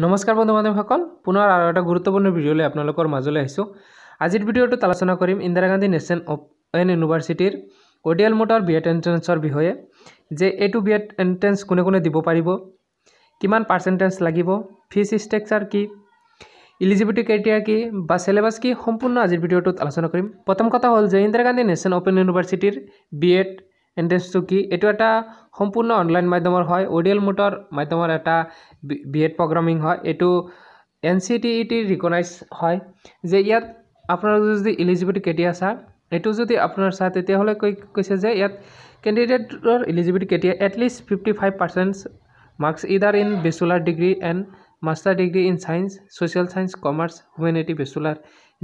নমস্কাৰ বন্ধু বান্ধৱীসকল পুনৰ আৰু এটা গুৰুত্বপূৰ্ণ ভিডিঅ'লৈ আপোনালোকৰ মাজলৈ আহিছোঁ আজিৰ ভিডিঅ'টোত আলোচনা কৰিম ইন্দিৰা গান্ধী নেশ্যন অপেন ইউনিভাৰ্চিটিৰ অডিয়েল মোটৰ বি এড এণ্ট্ৰেঞ্চৰ বিষয়ে যে এইটো বি এড এণ্ট্ৰেঞ্চ কোনে কোনে দিব পাৰিব কিমান পাৰ্চেণ্টেজ লাগিব ফিজ ষ্ট্ৰাকচাৰ কি ইলিজিবিলিটি ক্ৰাইটেৰিয়া কি বা চিলেবাছ কি সম্পূৰ্ণ আজিৰ ভিডিঅ'টোত আলোচনা কৰিম প্ৰথম কথা হ'ল যে ইন্দিৰা গান্ধী নেশ্যন অপেন ইউনিভাৰ্চিটিৰ বি এড এণ্ট্ৰেঞ্চটো কি এইটো এটা সম্পূৰ্ণ অনলাইন মাধ্যমৰ হয় অডিঅ'ল মুটৰ মাধ্যমৰ এটা বি এড প্ৰগ্ৰামিং হয় এইটো এন চি টি ই টি ৰিকগনাইজ হয় যে ইয়াত আপোনালোকে যদি ইলিজিবিলিটি কেতিয়া চা এইটো যদি আপোনাৰ চা তেতিয়াহ'লে কৈ কৈছে যে ইয়াত কেণ্ডিডেটৰ ইলিজিবিলিটি কেতিয়া at least fifty five percent marks either in bachelor degree and master degree in science social science commerce humanity bachelor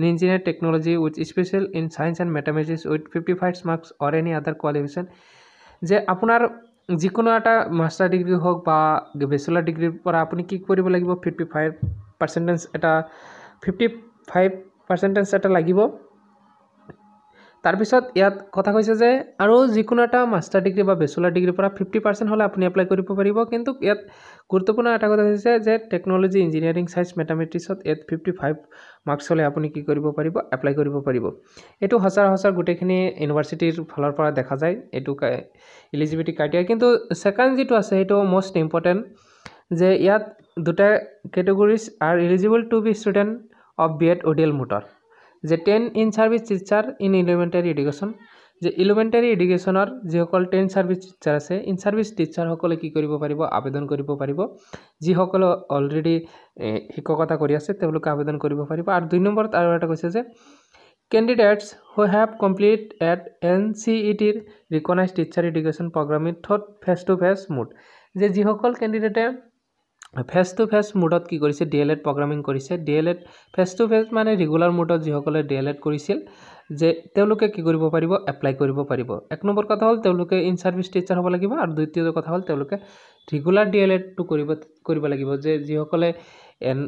engineer technology with special in science and mathematics with 55 marks or any other qualification যে আপোনাৰ যিকোনো এটা master degree হওক বা bachelor ডিগ্ৰীৰ পৰা আপুনি কি কৰিব লাগিব ফিফটি ফাইভ পাৰ্চেণ্টেজ এটা ফিফটি ফাইভ পাৰ্চেণ্টেজ এটা লাগিব তাৰপিছত ইয়াত কথা কৈছে যে আৰু যিকোনো এটা মাষ্টাৰ ডিগ্ৰী বা বেচেলাৰ ডিগ্ৰীৰ পৰা ফিফটি পাৰ্চেণ্ট হ'লে আপুনি এপ্লাই কৰিব পাৰিব কিন্তু ইয়াত গুৰুত্বপূৰ্ণ এটা কথা হৈছে যে টেকন'লজি ইঞ্জিনিয়াৰিং ছায়েঞ্চ মেথামেটিক্সত ইয়াত ফিফটি ফাইভ মাৰ্কছ হ'লে আপুনি কি কৰিব পাৰিব এপ্লাই কৰিব পাৰিব এইটো সঁচাৰ সঁচাৰ গোটেইখিনি ইউনিভাৰ্চিটিৰ ফালৰ পৰা দেখা যায় এইটো এলিজিবিলিটি ক্ৰাইটেৰিয়া কিন্তু ছেকেণ্ড যিটো আছে সেইটো মষ্ট ইম্পৰ্টেণ্ট যে ইয়াত দুটা categories are eligible to be student of B Ed ODL mode যে ten in service teacher in elementary education যে ইলিমেণ্টেৰী এডুকেশ্যনৰ যিসকল টেন ছাৰ্ভিছ টিচাৰ আছে ইন ছাৰ্ভিছ টিচাৰসকলে কি কৰিব পাৰিব আবেদন কৰিব পাৰিব যিসকলে অলৰেডি শিক্ষকতা কৰি আছে তেওঁলোকে আবেদন কৰিব পাৰিব আৰু দুই নম্বৰত আৰু এটা কৈছে যে candidates who have complete at N C E টিৰ recognise teacher education programme in থ্ৰ'ত ফেচ টু ফেচ মুড যে যিসকল কেণ্ডিডেটে ফেচ টু ফেচ মুডত কি কৰিছে ডি এল এড প্ৰগ্ৰামিং কৰিছে D El Ed face to face মানে ৰেগুলাৰ মুডত যিসকলে ডি এল এড কৰিছিল যে তেওঁলোকে কি কৰিব পাৰিব এপ্লাই কৰিব পাৰিব এক নম্বৰ কথা হ'ল তেওঁলোকে ইন চাৰ্ভিছ টিচাৰ হ'ব লাগিব আৰু দ্বিতীয়টো কথা হ'ল তেওঁলোকে ৰেগুলাৰ ডি এল এডটো কৰিব কৰিব লাগিব যে যিসকলে এন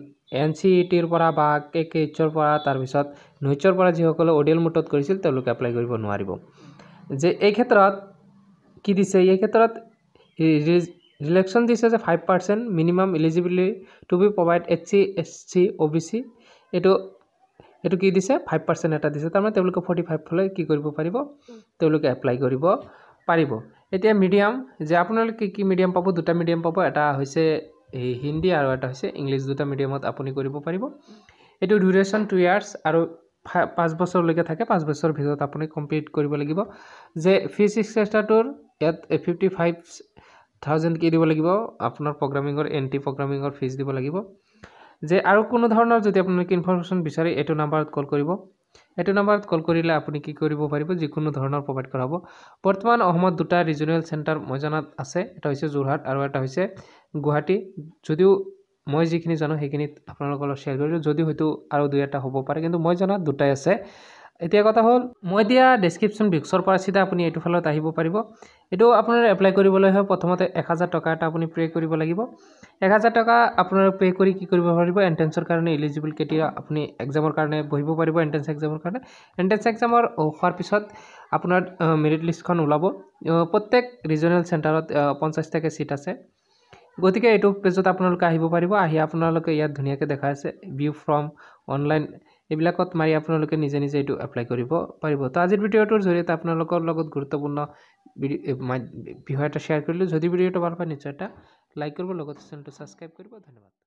এন চি ই টিৰ পৰা বা কে কে এইচৰ পৰা তাৰপিছত নৈচৰ পৰা যিসকলে অডিয়েল মুডত কৰিছিল তেওঁলোকে এপ্লাই কৰিব নোৱাৰিব যে এই ক্ষেত্ৰত কি দিছে এই ক্ষেত্ৰত ৰিলেকশ্যন দিছে যে five percent minimum eligibility to be provide H C S C O' B C এইটো এইটো কি দিছে ফাইভ পাৰ্চেণ্ট এটা দিছে তাৰমানে তেওঁলোকে ফৰ্টি ফাইভলৈ কি কৰিব পাৰিব তেওঁলোকে এপ্লাই কৰিব পাৰিব এতিয়া মিডিয়াম যে আপোনালোকে কি মিডিয়াম পাব দুটা মিডিয়াম পাব এটা হৈছে এই হিন্দী আৰু এটা হৈছে ইংলিছ দুটা মিডিয়ামত আপুনি কৰিব পাৰিব এইটো ডিউৰেশ্যন টু ইয়াৰ্ছ আৰু ফা পাঁচ বছৰলৈকে থাকে পাঁচ বছৰৰ ভিতৰত আপুনি কমপ্লিট কৰিব লাগিব যে ফিজিক্স ইয়াত ফিফটি ফাইভ থাউজেণ্ড কি দিব লাগিব আপোনাৰ প্ৰগ্ৰামিঙৰ এণ্টি প্ৰগ্ৰামিঙৰ ফিজ দিব লাগিব যে আৰু কোনো ধৰণৰ যদি আপোনালোকে ইনফৰ্মেশ্যন বিচাৰে এইটো নাম্বাৰত কল কৰিব এইটো নাম্বাৰত কল কৰিলে আপুনি কি কৰিব পাৰিব যিকোনো ধৰণৰ প্ৰভাইড কৰা হ'ব বৰ্তমান অসমত দুটা ৰিজনেল চেণ্টাৰ মই জনাত আছে এটা হৈছে যোৰহাট আৰু এটা হৈছে গুৱাহাটী যদিও মই যিখিনি জানো সেইখিনিত আপোনালোকৰ লগত শ্বেয়াৰ কৰিলোঁ যদি হয়তো আৰু দুই এটা হ'ব পাৰে কিন্তু মই জনাত দুটাই আছে এতিয়া কথা হ'ল মই দিয়া ডেছক্ৰিপশ্যন বিক্সৰ পৰা চিধা আপুনি এইটো ফালত আহিব পাৰিব এইটো আপোনাৰ এপ্লাই কৰিবলৈ হয় প্ৰথমতে এক হাজাৰ টকা এটা আপুনি পে' কৰিব লাগিব এক হাজাৰ টকা আপোনাৰ পে' কৰি কি কৰিব পাৰিব এণ্ট্ৰেঞ্চৰ কাৰণে এলিজিবল কেতিয়া আপুনি এক্সামৰ কাৰণে বহিব পাৰিব এণ্ট্ৰেঞ্চ এক্সামৰ কাৰণে এণ্ট্ৰেঞ্চ এক্সামৰ হোৱাৰ পিছত আপোনাৰ মেৰিট লিষ্টখন ওলাব প্ৰত্যেক ৰিজনেল চেণ্টাৰত পঞ্চাছটাকৈ চিট আছে গতিকে এইটো পেজত আপোনালোকে আহিব পাৰিব আহি আপোনালোকে ইয়াত ধুনীয়াকৈ দেখাই আছে ভিউ ফ্ৰম অনলাইন এইবিলাকত মাৰি আপোনালোকে নিজে নিজে এইটো এপ্লাই কৰিব পাৰিব তো আজিৰ ভিডিঅ'টোৰ জৰিয়তে আপোনালোকৰ লগত গুৰুত্বপূৰ্ণ বিষয় এটা শ্বেয়াৰ কৰিলোঁ যদি ভিডিঅ'টো ভাল পায় নিশ্চয় এটা লাইক কৰিব লগতে চেনেলটো ছাবস্ক্ৰাইব কৰিব ধন্যবাদ